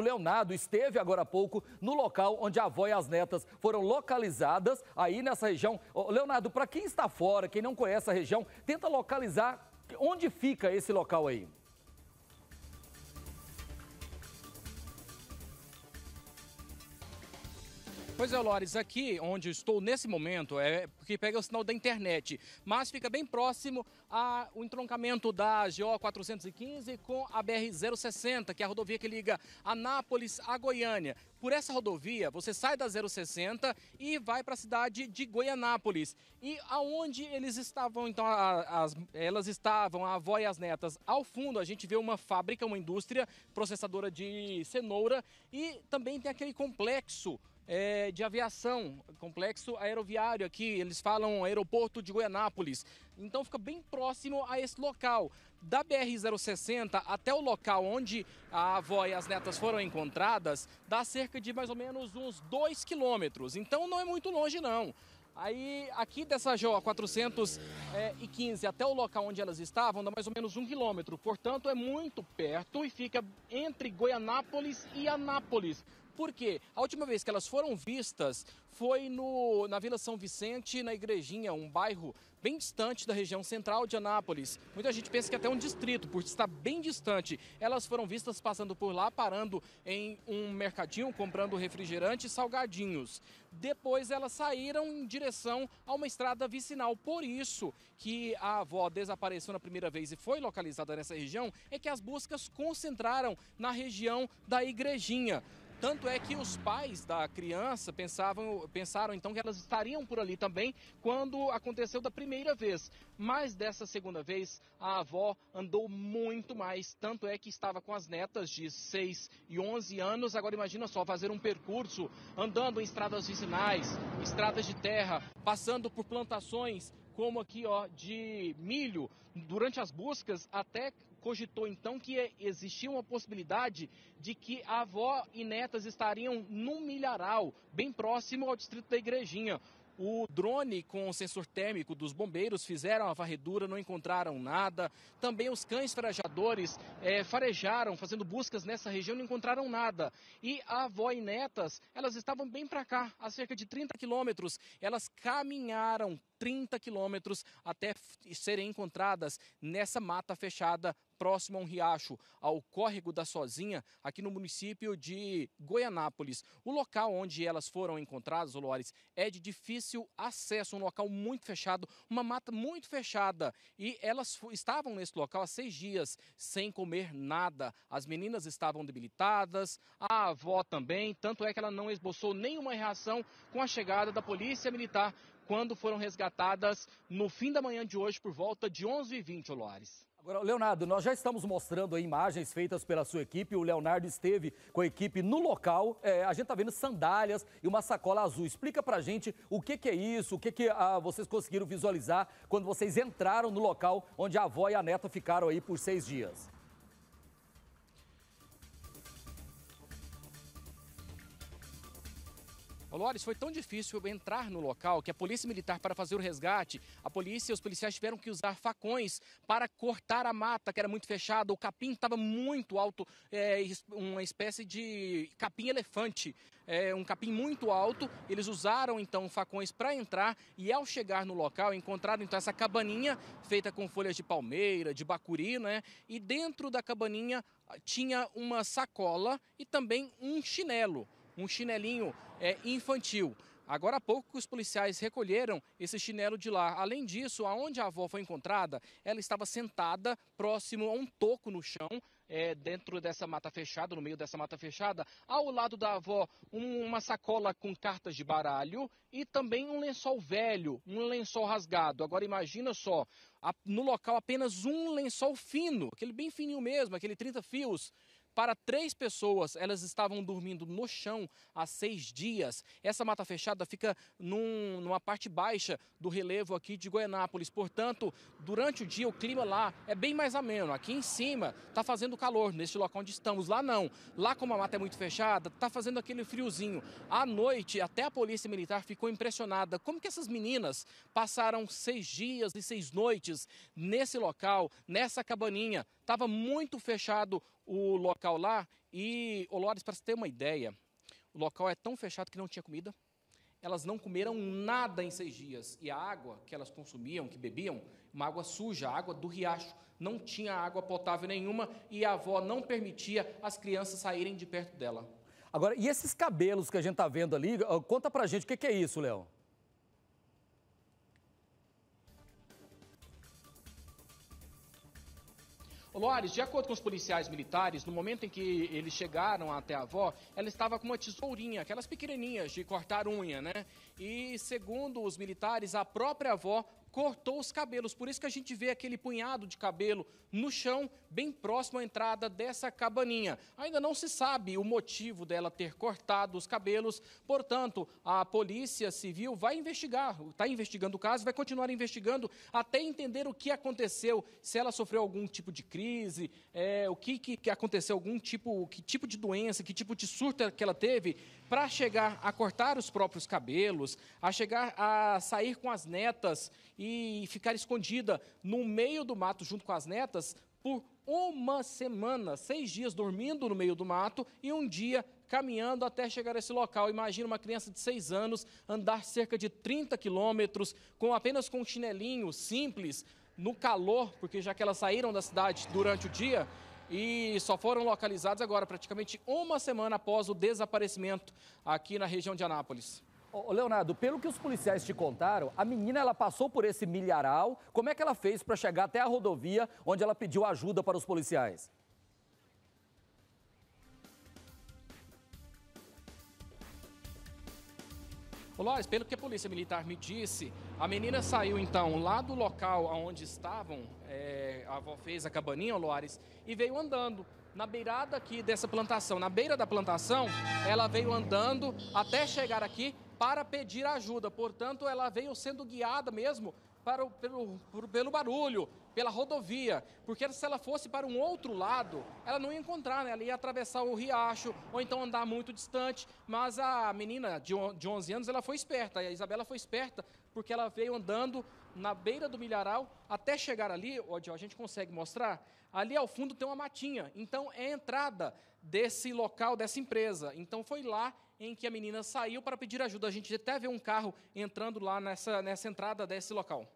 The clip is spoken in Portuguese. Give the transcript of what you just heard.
o Leonardo esteve agora há pouco no local onde a avó e as netas foram localizadas, aí nessa região. Leonardo, para quem está fora, quem não conhece a região, tenta localizar onde fica esse local aí. Pois é, Lores, aqui onde eu estou nesse momento é porque pega o sinal da internet, mas fica bem próximo ao entroncamento da GO 415 com a BR 060, que é a rodovia que liga Anápolis a Goiânia. Por essa rodovia, você sai da 060 e vai para a cidade de Goianápolis. E aonde eles estavam, então, as, elas estavam, a avó e as netas, ao fundo a gente vê uma fábrica, uma indústria processadora de cenoura e também tem aquele complexo é, de aviação, complexo aeroviário aqui, eles falam aeroporto de Goianápolis. Então fica bem próximo a esse local. Da BR-060 até o local onde a avó e as netas foram encontradas, dá cerca de mais ou menos uns 2 quilômetros. Então não é muito longe não. Aí, aqui dessa Joa 415 até o local onde elas estavam, dá mais ou menos um quilômetro. Portanto, é muito perto e fica entre Goianápolis e Anápolis. Por quê? A última vez que elas foram vistas foi no, na Vila São Vicente, na Igrejinha, um bairro bem distante da região central de Anápolis. Muita gente pensa que é até um distrito, porque está bem distante. Elas foram vistas passando por lá, parando em um mercadinho, comprando refrigerante e salgadinhos. Depois elas saíram em direção a uma estrada vicinal. Por isso que a avó desapareceu na primeira vez e foi localizada nessa região, é que as buscas concentraram na região da Igrejinha. Tanto é que os pais da criança pensavam, pensaram então que elas estariam por ali também quando aconteceu da primeira vez. Mas dessa segunda vez, a avó andou muito mais. Tanto é que estava com as netas de 6 e 11 anos. Agora imagina só fazer um percurso andando em estradas vicinais, estradas de terra, passando por plantações como aqui ó, de milho. Durante as buscas, até cogitou então que é, existia uma possibilidade de que a avó e netas estariam no milharal, bem próximo ao distrito da Igrejinha. O drone com o sensor térmico dos bombeiros fizeram a varredura, não encontraram nada. Também os cães farejadores é, farejaram, fazendo buscas nessa região, não encontraram nada. E a avó e netas, elas estavam bem para cá, a cerca de 30 quilômetros. Elas caminharam 30 quilômetros até serem encontradas nessa mata fechada próximo a um riacho, ao córrego da Sozinha, aqui no município de Goianápolis. O local onde elas foram encontradas, Olores, é de difícil acesso, um local muito fechado, uma mata muito fechada. E elas estavam nesse local há seis dias, sem comer nada. As meninas estavam debilitadas, a avó também, tanto é que ela não esboçou nenhuma reação com a chegada da polícia militar quando foram resgatadas no fim da manhã de hoje, por volta de 11h20, Loares. Agora, Leonardo, nós já estamos mostrando imagens feitas pela sua equipe. O Leonardo esteve com a equipe no local. É, a gente está vendo sandálias e uma sacola azul. Explica a gente o que, que é isso, o que, que ah, vocês conseguiram visualizar quando vocês entraram no local onde a avó e a neta ficaram aí por seis dias. Olores, foi tão difícil entrar no local que a polícia militar, para fazer o resgate, a polícia e os policiais tiveram que usar facões para cortar a mata, que era muito fechada. O capim estava muito alto, é, uma espécie de capim elefante, é, um capim muito alto. Eles usaram então facões para entrar e, ao chegar no local, encontraram então essa cabaninha feita com folhas de palmeira, de bacuri, né? E dentro da cabaninha ah, tinha uma sacola e também um chinelo um chinelinho é, infantil. Agora há pouco os policiais recolheram esse chinelo de lá. Além disso, aonde a avó foi encontrada, ela estava sentada próximo a um toco no chão, é, dentro dessa mata fechada, no meio dessa mata fechada. Ao lado da avó, um, uma sacola com cartas de baralho e também um lençol velho, um lençol rasgado. Agora imagina só, a, no local apenas um lençol fino, aquele bem fininho mesmo, aquele 30 fios para três pessoas, elas estavam dormindo no chão há seis dias. Essa mata fechada fica num, numa parte baixa do relevo aqui de Goianápolis. Portanto, durante o dia o clima lá é bem mais ameno. Aqui em cima está fazendo calor, neste local onde estamos. Lá não. Lá, como a mata é muito fechada, está fazendo aquele friozinho. À noite, até a polícia militar ficou impressionada. Como que essas meninas passaram seis dias e seis noites nesse local, nessa cabaninha? Estava muito fechado o local lá. E, Olores, para você ter uma ideia, o local é tão fechado que não tinha comida. Elas não comeram nada em seis dias. E a água que elas consumiam, que bebiam, uma água suja, água do riacho, não tinha água potável nenhuma e a avó não permitia as crianças saírem de perto dela. Agora, e esses cabelos que a gente está vendo ali? Conta pra gente o que, que é isso, Léo. Lores, de acordo com os policiais militares, no momento em que eles chegaram até a avó, ela estava com uma tesourinha, aquelas pequenininhas de cortar unha, né? E segundo os militares, a própria avó cortou os cabelos. Por isso que a gente vê aquele punhado de cabelo no chão, bem próximo à entrada dessa cabaninha. Ainda não se sabe o motivo dela ter cortado os cabelos, portanto, a Polícia Civil vai investigar, está investigando o caso, vai continuar investigando até entender o que aconteceu, se ela sofreu algum tipo de crise, é, o que, que, que aconteceu, algum tipo, que tipo de doença, que tipo de surto que ela teve, para chegar a cortar os próprios cabelos, a chegar a sair com as netas e ficar escondida no meio do mato junto com as netas por uma semana, seis dias dormindo no meio do mato e um dia caminhando até chegar a esse local. Imagina uma criança de seis anos andar cerca de 30 quilômetros com apenas com um chinelinho simples, no calor, porque já que elas saíram da cidade durante o dia, e só foram localizadas agora, praticamente uma semana após o desaparecimento aqui na região de Anápolis. Ô, Leonardo, pelo que os policiais te contaram, a menina ela passou por esse milharal. Como é que ela fez para chegar até a rodovia onde ela pediu ajuda para os policiais? Lóis, pelo que a polícia militar me disse, a menina saiu então lá do local onde estavam, é, a avó fez a cabaninha, Loares, e veio andando na beirada aqui dessa plantação. Na beira da plantação, ela veio andando até chegar aqui para pedir ajuda. Portanto, ela veio sendo guiada mesmo para o, pelo, pelo barulho, pela rodovia, porque se ela fosse para um outro lado, ela não ia encontrar, né? ela ia atravessar o riacho ou então andar muito distante. Mas a menina de, de 11 anos ela foi esperta, a Isabela foi esperta, porque ela veio andando na beira do milharal até chegar ali, onde a gente consegue mostrar, ali ao fundo tem uma matinha, então é a entrada desse local, dessa empresa. Então foi lá em que a menina saiu para pedir ajuda. A gente até vê um carro entrando lá nessa, nessa entrada desse local.